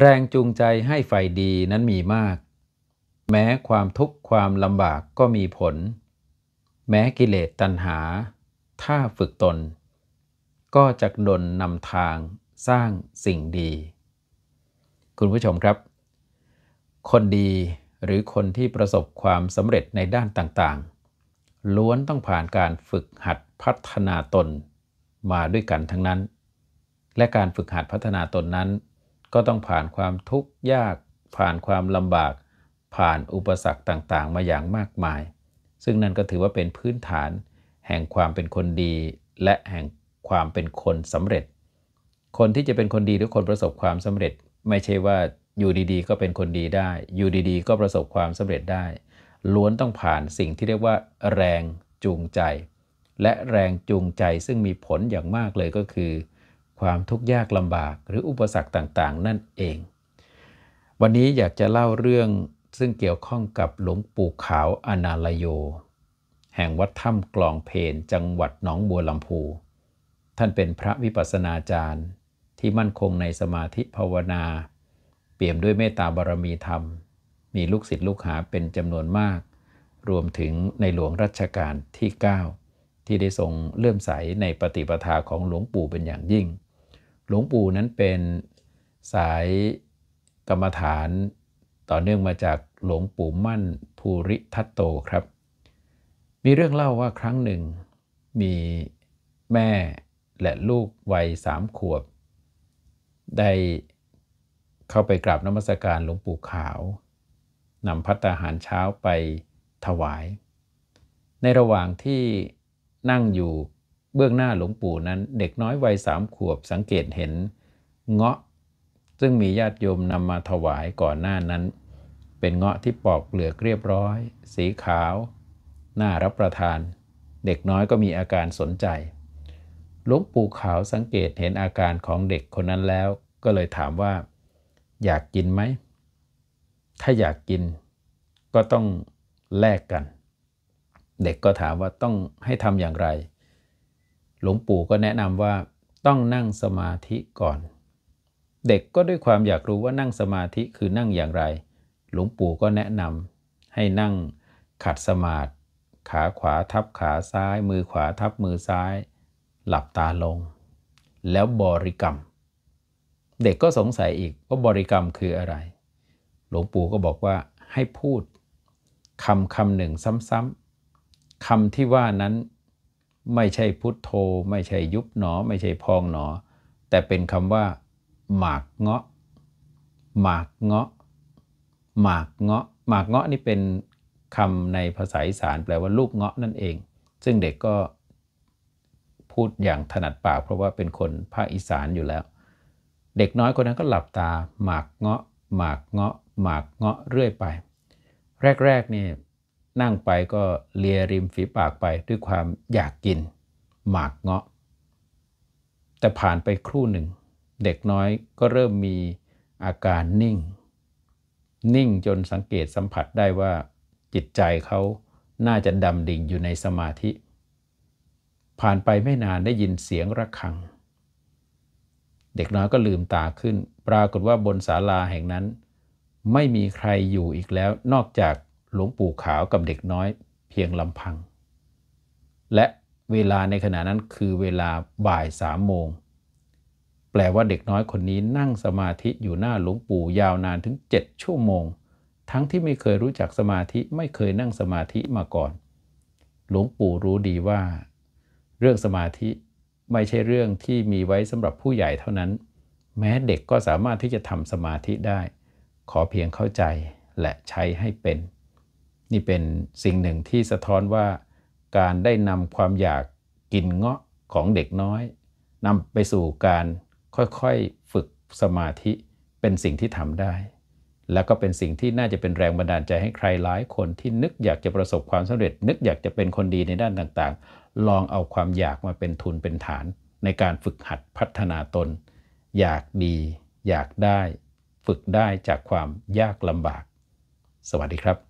แรงจูงใจให้ฝ่ายดีนั้นมีมาก แม้ความทุกข์ความลำบากก็มีผล แม้กิเลสตัณหา ถ้าฝึกตน ก็จะดนนำทางสร้างสิ่งดี คุณผู้ชมครับ คนดีหรือคนที่ประสบความสำเร็จในด้านต่างๆ ล้วนต้องผ่านการฝึกหัดพัฒนาตนมาด้วยกันทั้งนั้น และการฝึกหัดพัฒนาตนนั้นก็ต้องผ่านความทุกข์ยาก ผ่านความลำบาก ผ่านอุปสรรคต่างๆ มาอย่างมากมาย ซึ่งนั่นก็ถือว่าเป็นพื้นฐาน แห่งความเป็นคนดี และแห่งความเป็นคนสำเร็จ คนที่จะเป็นคนดีหรือคนประสบความสำเร็จ ไม่ใช่ว่าอยู่ดีๆ ก็เป็นคนดีได้ อยู่ดีๆ ก็ประสบความสำเร็จได้ ล้วนต้องผ่านสิ่งที่เรียกว่า แรงจูงใจ และแรงจูงใจซึ่งมีผลอย่างมากเลยก็คือความทุกข์ยากลำบากหรืออุปสรรคต่างๆ นั่นเอง วันนี้อยากจะเล่าเรื่องซึ่งเกี่ยวข้องกับหลวงปู่ขาวอนาลโย แห่งวัดถ้ำกลองเพนจังหวัดหนองบัวลำพู ท่านเป็นพระวิปัสสนาจารย์ที่มั่นคงในสมาธิภาวนา เปี่ยมด้วยเมตตาบารมีธรรม มีลูกศิษย์ลูกหาเป็นจำนวนมาก รวมถึงในหลวงรัชกาลที่ 9 ที่ได้ทรงเลื่อมใสในปฏิปทาของหลวงปู่เป็นอย่างยิ่งหลวงปู่นั้นเป็นสายกรรมฐานต่อเนื่องมาจากหลวงปู่มั่นภูริทัตโตครับ มีเรื่องเล่าว่าครั้งหนึ่งมีแม่และลูกวัยสามขวบ ได้เข้าไปกราบนมัสการหลวงปู่ขาวนำพัตตาหารเช้าไปถวาย ในระหว่างที่นั่งอยู่เบื้องหน้าหลวงปู่นั้นเด็กน้อยวัยสามขวบสังเกตเห็น เงาะซึ่งมีญาติโยมนำมาถวายก่อนหน้านั้น เป็นเงาะที่ปอกเปลือกเรียบร้อย สีขาวน่ารับประทาน เด็กน้อยก็มีอาการสนใจหลวงปู่ขาวสังเกตเห็นอาการของเด็กคนนั้นแล้ว ก็เลยถามว่าอยากกินไหมถ้าอยากกินก็ต้องแลกกัน เด็กก็ถามว่าต้องให้ทำอย่างไรหลวงปู่ก็แนะนำว่าต้องนั่งสมาธิก่อน เด็กก็ด้วยความอยากรู้ว่านั่งสมาธิคือนั่งอย่างไร หลวงปู่ก็แนะนำให้นั่งขัดสมาธิขาขวาทับขาซ้ายมือขวาทับมือซ้าย หลับตาลง แล้วบริกรรม เด็กก็สงสัยอีกว่าบริกรรมคืออะไร หลวงปู่ก็บอกว่าให้พูดคำคำหนึ่งซ้ำๆคำที่ว่านั้นไม่ใช่พุทโธไม่ใช่ยุบหนอไม่ใช่พองหนอ แต่เป็นคำว่า หมากเงาะหมากเงาะ หมากเงาะหมากเงาะนี่เป็นคำในภาษาอีสาน แปลว่าลูกเงาะนั่นเอง ซึ่งเด็กก็ พูดอย่างถนัดปาก เพราะว่าเป็นคนภาคอีสานอยู่แล้ว เด็กน้อยคนนั้นก็หลับตา หมากเงาะ หมากเงาะหมาก เงาะเรื่อยไป แรกๆนี่นั่งไปก็เลียริมฝีปากไปด้วยความอยากกิน หมากเงาะ แต่ผ่านไปครู่หนึ่ง เด็กน้อยก็เริ่มมีอาการนิ่ง นิ่งจนสังเกตสัมผัสได้ว่า จิตใจเขาน่าจะดำดิ่งอยู่ในสมาธิ ผ่านไปไม่นานได้ยินเสียงระฆัง เด็กน้อยก็ลืมตาขึ้น ปรากฏว่าบนศาลาแห่งนั้น ไม่มีใครอยู่อีกแล้วนอกจากหลวงปู่ขาวกับเด็กน้อยเพียงลำพัง และเวลาในขณะนั้นคือเวลาบ่ายสามโมง แปลว่าเด็กน้อยคนนี้นั่งสมาธิอยู่หน้าหลวงปู่ยาวนานถึง 7 ชั่วโมง ทั้งที่ไม่เคยรู้จักสมาธิไม่เคยนั่งสมาธิมาก่อน หลวงปู่รู้ดีว่า เรื่องสมาธิไม่ใช่เรื่องที่มีไว้สำหรับผู้ใหญ่เท่านั้น แม้เด็กก็สามารถที่จะทำสมาธิได้ ขอเพียงเข้าใจและใช้ให้เป็นนี่เป็นสิ่งหนึ่งที่สะท้อนว่าการได้นำความอยากกินเงาะของเด็กน้อยนำไปสู่การค่อยๆฝึกสมาธิเป็นสิ่งที่ทำได้ แล้วก็เป็นสิ่งที่น่าจะเป็นแรงบันดาลใจให้ใครหลายคนที่นึกอยากจะประสบความสาเร็จ นึกอยากจะเป็นคนดีในด้านต่างๆ ลองเอาความอยากมาเป็นทุนเป็นฐาน ในการฝึกหัดพัฒนาตน อยากดีอยากได้ ฝึกได้จากความยากลำบาก สวัสดีครับ